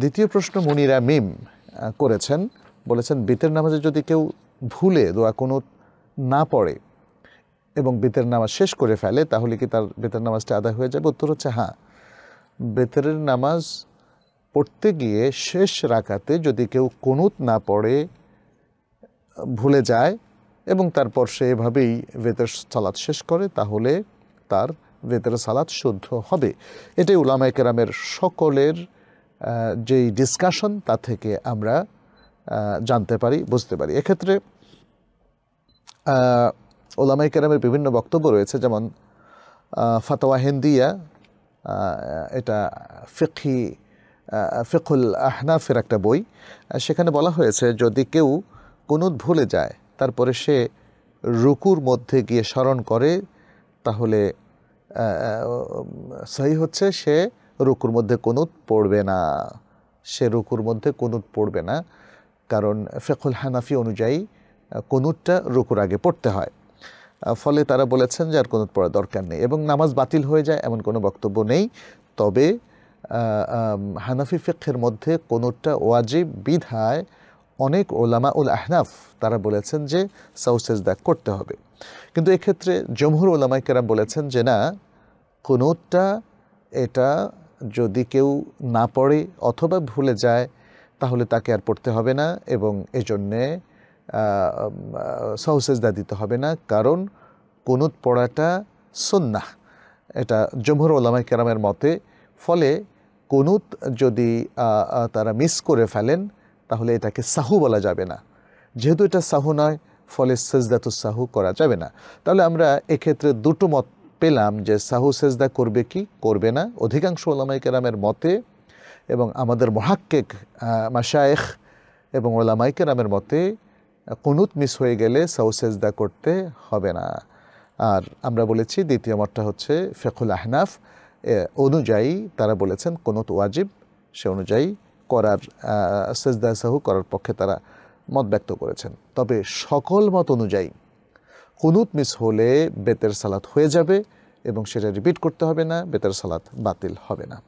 দ্বিতীয় প্রশ্ন মুনিরা মিম করেছেন বলেছেন বিতের নামাজে যদি কেউ ভুলে দোয়া কোনো না পড়ে এবং বেতের নামাজ শেষ করে ফেলে তাহলে কি তার বেতের নামাজটা আদায় হয়ে যাবে উত্তর হচ্ছে হ্যাঁ বেতেরের নামাজ পড়তে গিয়ে শেষ রাখাতে যদি কেউ কোনুত না পড়ে ভুলে যায় এবং তারপর সে এভাবেই বেতের সালাত শেষ করে তাহলে তার বেতের সালাত শুদ্ধ হবে এটাই উলামায় কেরামের সকলের যেই ডিসকাশন তা থেকে আমরা জানতে পারি বুঝতে পারি এক্ষেত্রে ওলামাই কেরামের বিভিন্ন বক্তব্য রয়েছে যেমন ফাতোয়া হেন্দিয়া এটা ফিকি ফিকুল আহনাফের একটা বই সেখানে বলা হয়েছে যদি কেউ কোনো ভুলে যায় তারপরে সে রুকুর মধ্যে গিয়ে স্মরণ করে তাহলে সহি হচ্ছে সে রুকুর মধ্যে কোনুত পড়বে না সে রুকুর মধ্যে কোনুত পড়বে না কারণ ফেকুল হানাফি অনুযায়ী কোনুতটা রুকুর আগে পড়তে হয় ফলে তারা বলেছেন যে আর কোনুত পড়া দরকার নেই এবং নামাজ বাতিল হয়ে যায় এমন কোনো বক্তব্য নেই তবে হানাফি ফেকের মধ্যে কোনোটা ওয়াজিব বিধায় অনেক ওলামা উল আহনাফ তারা বলেছেন যে সাউসেজদা করতে হবে কিন্তু এক্ষেত্রে জমহুর ওলামাইকেরা বলেছেন যে না কোনোটা এটা যদি কেউ না পড়ে অথবা ভুলে যায় তাহলে তাকে আর পড়তে হবে না এবং এজন্যে সহসেজদা দিতে হবে না কারণ কুনুত পড়াটা সন্না এটা জমহুর ওলামা কেরামের মতে ফলে কুনুত যদি তারা মিস করে ফেলেন তাহলে এটাকে সাহু বলা যাবে না যেহেতু এটা সাহু নয় ফলে সেজদাতুসাহু করা যাবে না তাহলে আমরা এক্ষেত্রে দুটো মত পেলাম যে সাহু সেজদা করবে কি করবে না অধিকাংশ ওলামাই কেরামের মতে এবং আমাদের মহাক্কেক মাশায়েখ এবং ওলামাই কেরামের মতে কুনুত মিস হয়ে গেলে সাহু সেজদা করতে হবে না আর আমরা বলেছি দ্বিতীয় মতটা হচ্ছে ফেকুল আহনাফ অনুযায়ী তারা বলেছেন কুনুত ওয়াজিব সে অনুযায়ী করার সেজদা সাহু করার পক্ষে তারা মত ব্যক্ত করেছেন তবে সকল মত অনুযায়ী কুনুত মিস হলে বেতের সালাত হয়ে যাবে এবং সেটা রিপিট করতে হবে না বেতের সালাত বাতিল হবে না